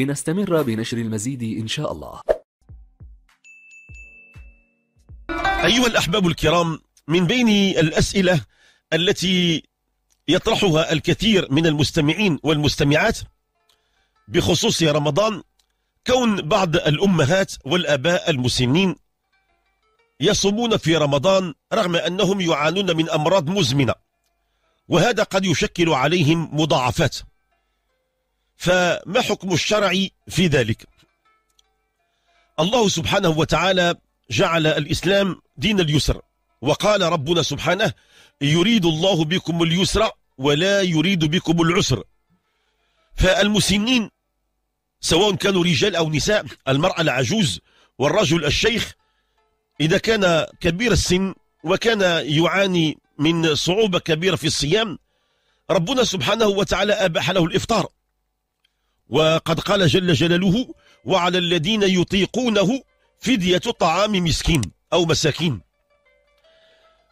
لنستمر بنشر المزيد إن شاء الله أيها الأحباب الكرام من بين الأسئلة التي يطرحها الكثير من المستمعين والمستمعات بخصوص رمضان كون بعض الأمهات والأباء المسنين يصومون في رمضان رغم أنهم يعانون من أمراض مزمنة وهذا قد يشكل عليهم مضاعفات فما حكم الشرع في ذلك الله سبحانه وتعالى جعل الإسلام دين اليسر وقال ربنا سبحانه يريد الله بكم اليسر ولا يريد بكم العسر فالمسنين سواء كانوا رجال أو نساء المرأة العجوز والرجل الشيخ إذا كان كبير السن وكان يعاني من صعوبة كبيرة في الصيام ربنا سبحانه وتعالى أباح له الإفطار وقد قال جل جلاله وعلى الذين يطيقونه فدية طعام مسكين أو مساكين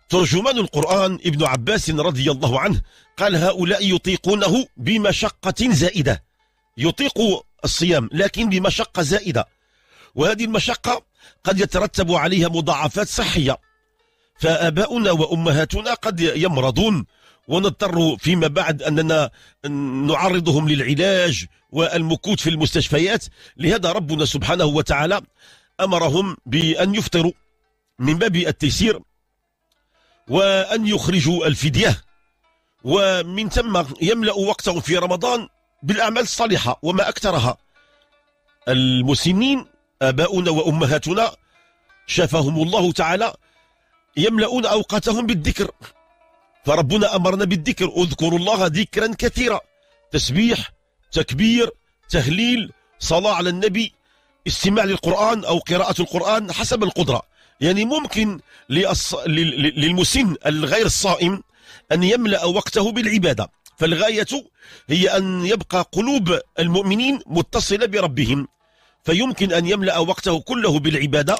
ترجمان القرآن ابن عباس رضي الله عنه قال هؤلاء يطيقونه بمشقة زائدة يطيق الصيام لكن بمشقة زائدة وهذه المشقة قد يترتب عليها مضاعفات صحية فآباؤنا وأمهاتنا قد يمرضون ونضطر فيما بعد أننا نعرضهم للعلاج والمكوت في المستشفيات لهذا ربنا سبحانه وتعالى أمرهم بأن يفطروا من باب التيسير وأن يخرجوا الفدية ومن ثم يملا وقتهم في رمضان بالأعمال الصالحة وما أكثرها المسنين آباؤنا وأمهاتنا شافهم الله تعالى يملؤون أوقاتهم بالذكر فربنا أمرنا بالذكر اذكروا الله ذكرا كثيرا تسبيح تكبير تهليل صلاة على النبي استماع للقرآن أو قراءة القرآن حسب القدرة يعني ممكن للمسن الغير الصائم أن يملأ وقته بالعبادة فالغاية هي أن يبقى قلوب المؤمنين متصلة بربهم فيمكن أن يملأ وقته كله بالعبادة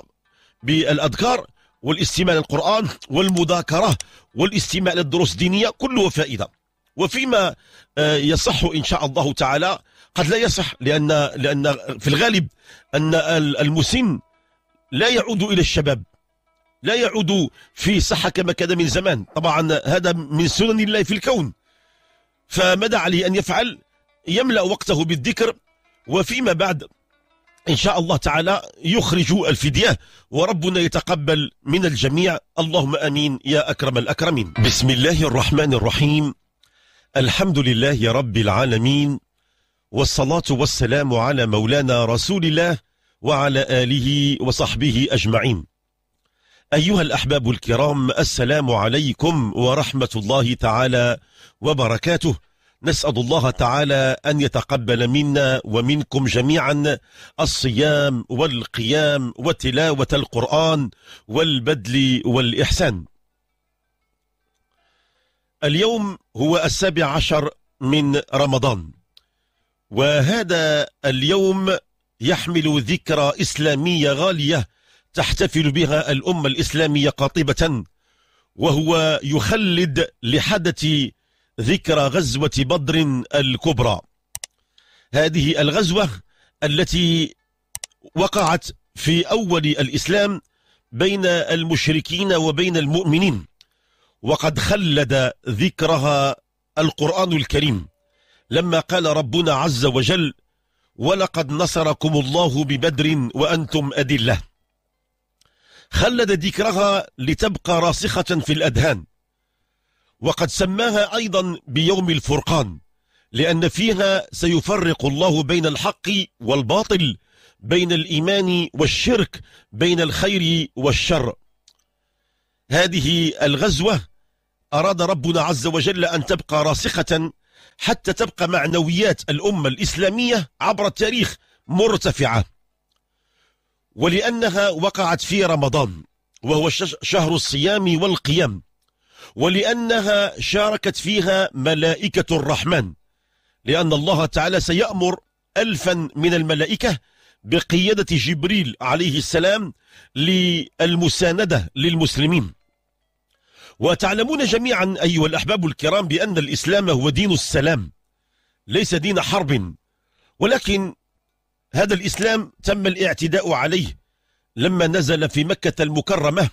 بالأذكار والاستماع للقرآن والمذاكرة والاستماع للدروس الدينية كله فائدة وفيما آه، يصح إن شاء الله تعالى قد لا يصح لأن, لأن في الغالب أن المسن لا يعود إلى الشباب لا يعود في صحة كما كان من زمان طبعا هذا من سنن الله في الكون فماذا عليه أن يفعل يملأ وقته بالذكر وفيما بعد إن شاء الله تعالى يخرج الفدية وربنا يتقبل من الجميع اللهم أمين يا أكرم الأكرمين بسم الله الرحمن الرحيم الحمد لله رب العالمين والصلاة والسلام على مولانا رسول الله وعلى آله وصحبه أجمعين أيها الأحباب الكرام السلام عليكم ورحمة الله تعالى وبركاته نسأل الله تعالى أن يتقبل منا ومنكم جميعا الصيام والقيام وتلاوة القرآن والبدل والإحسان اليوم هو السابع عشر من رمضان وهذا اليوم يحمل ذكرى إسلامية غالية تحتفل بها الأمة الإسلامية قاطبة وهو يخلد لحدث ذكرى غزوة بدر الكبرى هذه الغزوة التي وقعت في أول الإسلام بين المشركين وبين المؤمنين وقد خلد ذكرها القرآن الكريم لما قال ربنا عز وجل ولقد نصركم الله ببدر وأنتم أدلة خلد ذكرها لتبقى راسخة في الأذهان وقد سماها أيضا بيوم الفرقان لأن فيها سيفرق الله بين الحق والباطل بين الإيمان والشرك بين الخير والشر هذه الغزوة أراد ربنا عز وجل أن تبقى راسخة حتى تبقى معنويات الأمة الإسلامية عبر التاريخ مرتفعة ولأنها وقعت في رمضان وهو شهر الصيام والقيام ولأنها شاركت فيها ملائكة الرحمن لأن الله تعالى سيأمر ألفا من الملائكة بقيادة جبريل عليه السلام للمساندة للمسلمين وتعلمون جميعا أيها الأحباب الكرام بأن الإسلام هو دين السلام ليس دين حرب ولكن هذا الإسلام تم الاعتداء عليه لما نزل في مكة المكرمة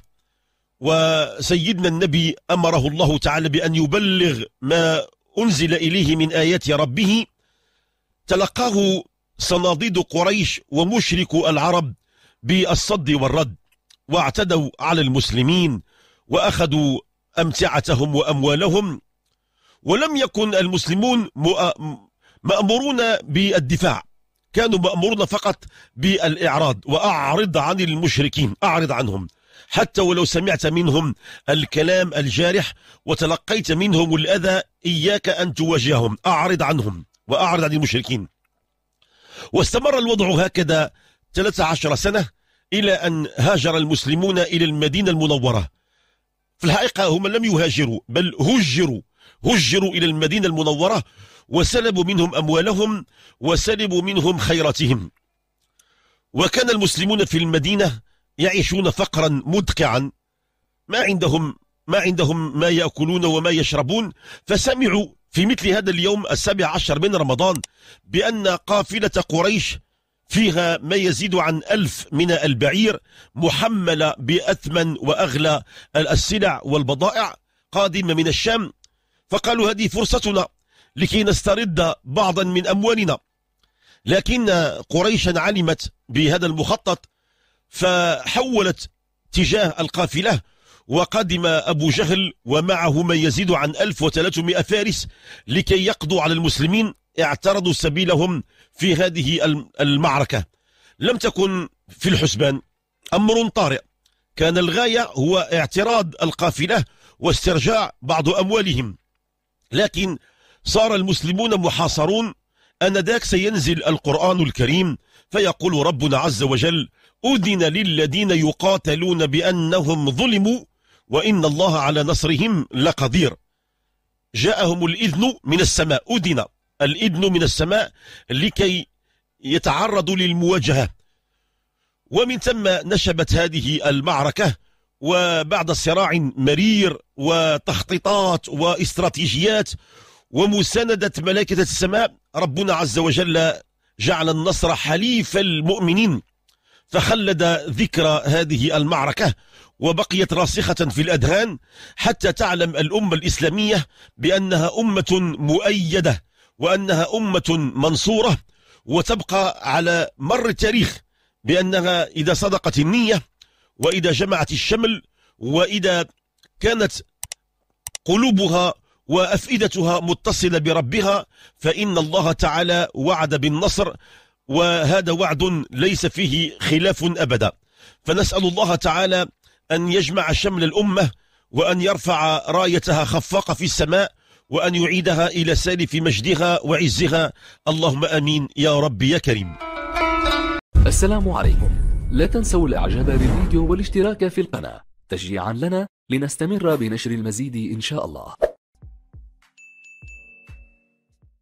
وسيدنا النبي أمره الله تعالى بأن يبلغ ما أنزل إليه من آيات ربه تلقاه صناديد قريش ومشرك العرب بالصد والرد واعتدوا على المسلمين وأخذوا أمتعتهم وأموالهم ولم يكن المسلمون مأمورون بالدفاع كانوا مأمورون فقط بالإعراض وأعرض عن المشركين أعرض عنهم حتى ولو سمعت منهم الكلام الجارح وتلقيت منهم الأذى إياك أن تواجههم أعرض عنهم وأعرض عن المشركين واستمر الوضع هكذا 13 سنة إلى أن هاجر المسلمون إلى المدينة المنورة في الحقيقة هم لم يهاجروا بل هجروا هجروا إلى المدينة المنورة وسلبوا منهم أموالهم وسلبوا منهم خيراتهم وكان المسلمون في المدينة يعيشون فقرا مدقعا ما عندهم ما عندهم ما يأكلون وما يشربون فسمعوا في مثل هذا اليوم السابع عشر من رمضان بأن قافلة قريش فيها ما يزيد عن ألف من البعير محملة بأثمن وأغلى السلع والبضائع قادمة من الشام فقالوا هذه فرصتنا لكي نسترد بعضا من أموالنا لكن قريشا علمت بهذا المخطط فحولت تجاه القافلة وقدم أبو جهل ومعه ما يزيد عن 1300 فارس لكي يقضوا على المسلمين اعترضوا سبيلهم في هذه المعركة لم تكن في الحسبان أمر طارئ كان الغاية هو اعتراض القافلة واسترجاع بعض أموالهم لكن صار المسلمون محاصرون أنذاك سينزل القرآن الكريم فيقول ربنا عز وجل أذن للذين يقاتلون بأنهم ظلموا وإن الله على نصرهم لقدير جاءهم الإذن من السماء أذن الإذن من السماء لكي يتعرضوا للمواجهة ومن ثم نشبت هذه المعركة وبعد صراع مرير وتخطيطات واستراتيجيات ومساندة ملائكة السماء ربنا عز وجل جعل النصر حليف المؤمنين تخلد ذكرى هذه المعركة وبقيت راسخة في الأذهان حتى تعلم الأمة الإسلامية بأنها أمة مؤيدة وأنها أمة منصورة وتبقى على مر التاريخ بأنها إذا صدقت النية وإذا جمعت الشمل وإذا كانت قلوبها وأفئدتها متصلة بربها فإن الله تعالى وعد بالنصر وهذا وعد ليس فيه خلاف أبدا فنسأل الله تعالى أن يجمع شمل الأمة وأن يرفع رايتها خفاقة في السماء وأن يعيدها إلى سالف مجدها وعزها اللهم أمين يا رب يا كريم السلام عليكم لا تنسوا الإعجاب بالفيديو والاشتراك في القناة تشجيعا لنا لنستمر بنشر المزيد إن شاء الله